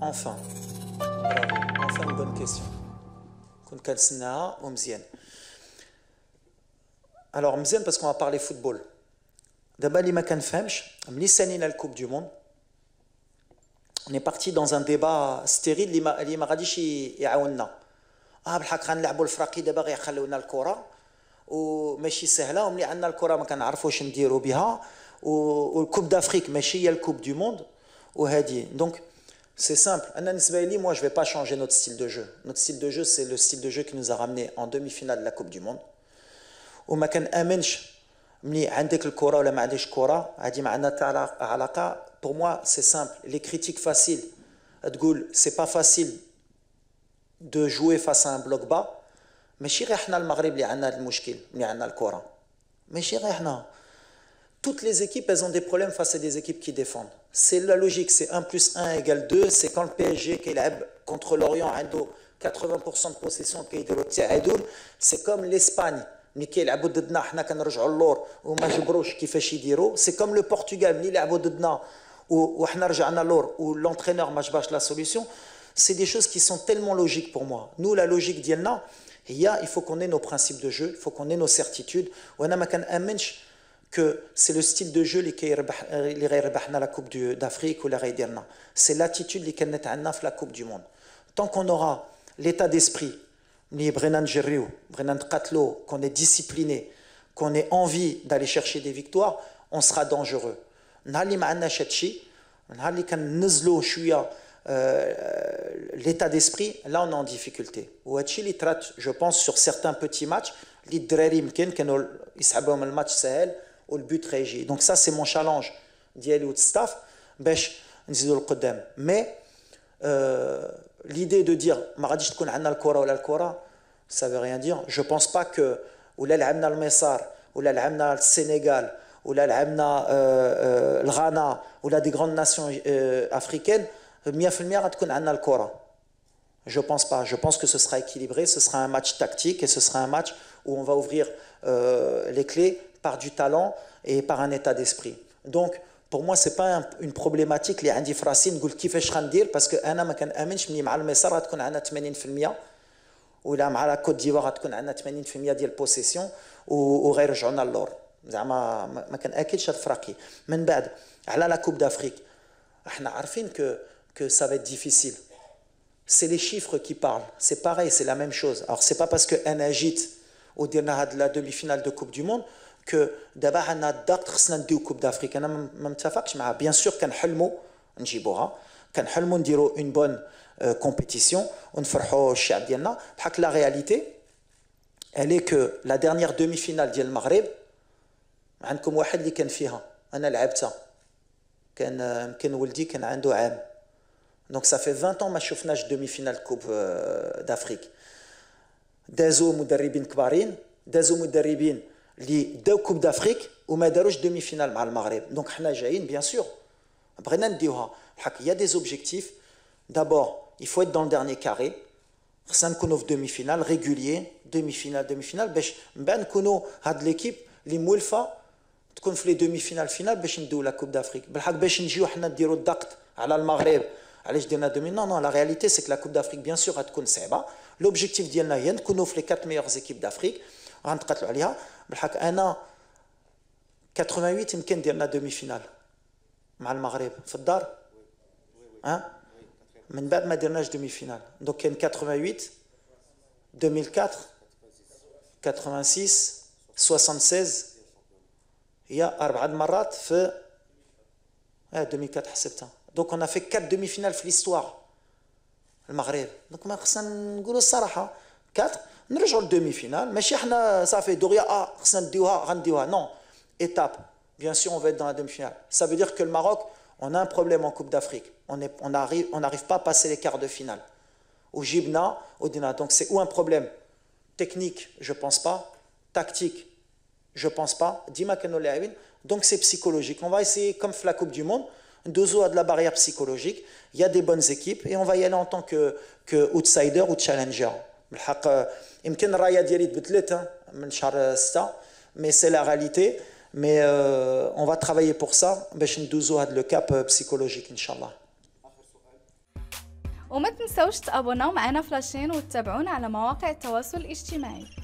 enfin, euh, enfin une bonne question. Alors, Mzien, parce qu'on va parler football. D'abord, les Femch, Mlissani, la Coupe du Monde. On est parti dans un débat stérile, les Maradish et Aouna. Ah, le Hakran, le Abou Fraki, d'abord, il y a un Alcora. Ou Meshi Sehla, on a un Alcora, on a un Arfo, on a un Ou la Coupe d'Afrique, Meshi, il y a Coupe du Monde. Ou Hadi. Donc, c'est simple. Anan Ismaili, moi, je ne vais pas changer notre style de jeu. Notre style de jeu, c'est le style de jeu qui nous a ramené en demi-finale de la Coupe du Monde. pour moi c'est simple les critiques faciles ce c'est pas facile de jouer face à un bloc bas Mais ماشي غير حنا Li اللي le المشكل ملي عندنا الكره ماشي غير حنا toutes les équipes, elles ont des problèmes face à des équipes qui défendent. C'est la logique, c'est 1 plus 1 égale 2. C'est quand le PSG qui contre l'Orient, 80% de possession de c'est comme l'Espagne. qui C'est comme le Portugal, Nil ou l'entraîneur Majbash la solution. C'est des choses qui sont tellement logiques pour moi. Nous, la logique il faut qu'on ait nos principes de jeu, il faut qu'on ait nos certitudes que c'est le style de jeu qui bah-, euh, a bah-, la Coupe d'Afrique ou la bah-, C'est l'attitude qui a la Coupe du Monde. Tant qu'on aura l'état d'esprit, qu'on est discipliné, qu'on ait envie d'aller chercher des victoires, on sera dangereux. Euh, l'état d'esprit, là on est en difficulté. je pense, sur certains petits matchs, les Drerim, qui ont match le but régi. Donc ça, c'est mon challenge d'y ou au staff, Mais euh, l'idée de dire, Maradish al-Kora ou al-Kora, ça veut rien dire. Je pense pas que, ou là, l'amna al-Messar, ou là, l'amna al-Sénégal, ou là, l'amna euh, euh, le Ghana, ou l'a des grandes nations africaines lal africaines, je pense pas. Je pense que ce sera équilibré, ce sera un match tactique et ce sera un match où on va ouvrir les clés par du talent et par un état d'esprit. Donc, pour moi, ce n'est pas une problématique. Les indi frasines, je dis, qu'est-ce que je dire Parce que je ne sais pas si je vais dire que 80% vais dire que ou là, la Côte d'Ivoire, on a 80% de possession, ou on va à ma, On a dit que Mais après, la Coupe d'Afrique, on savons que, que ça va être difficile. C'est les chiffres qui parlent. C'est pareil, c'est la même chose. Alors, ce n'est pas parce qu'on agite au dernier de la demi-finale de Coupe du Monde كو دابا عندنا الضغط خصنا نديو كوب دافريك انا ما متفقش معاه بيان سور كنحلموا نجيبوها كنحلموا نديروا اون بون كومبيتيسيون ونفرحوا الشعب ديالنا بحال لا رياليتي الي كو لا ديرنيير دومي فينال ديال المغرب عندكم واحد اللي كان فيها انا لعبتها كان يمكن ولدي كان عنده عام دونك صافي 20 طون ما شفناش دومي فينال كوب دافريك دازو مدربين كبارين دازو مدربين les deux coupes d'Afrique ou même demi-finales avec le Maroc donc bien sûr il y a des objectifs d'abord il faut être dans le dernier carré sans qu'on demi-finale régulier demi-finale demi-finale ben qu'on a l'équipe demi-finale finale la coupe d'Afrique mais le que la réalité c'est que la coupe d'Afrique bien sûr a l'objectif les quatre meilleures équipes d'Afrique en 1988, il y a eu une demi-finale. Il le Maghreb. C'est un Maghreb, il y a eu un Foddar. Il y a demi-finale. Donc, il y a eu 1988, 2004, 86, 1976. Il y a eu un Arba. Marat 2004 à Donc, on a fait quatre demi-finales dans l'histoire. Il y Maghreb. Donc, il y a eu un Gourou Sarah. Quatre pas demi فينال ماشي حنا ça fait doria, خصنا نديوها Non, étape. Bien sûr, on va être dans la demi-finale. Ça veut dire que le Maroc, on a un problème en Coupe d'Afrique. On n'arrive on on pas à passer les quarts de finale. Au Gibna, au Dina. Donc c'est ou un problème technique, je pense pas. Tactique, je pense pas. Donc c'est psychologique. On va essayer, comme la Coupe du Monde, se a de la barrière psychologique. Il y a des bonnes équipes et on va y aller en tant que, outsider ou challenger. بالحق يمكن الرايه ديالي تبدلت من شهر 6 مي سي لا غاليتي مي اون فا ترافايي بور سا باش ندوزو هاد لو كاب بسيكولوجيك ان شاء الله وما تنسوش تابوناو معنا فلاشين وتتابعونا على مواقع التواصل الاجتماعي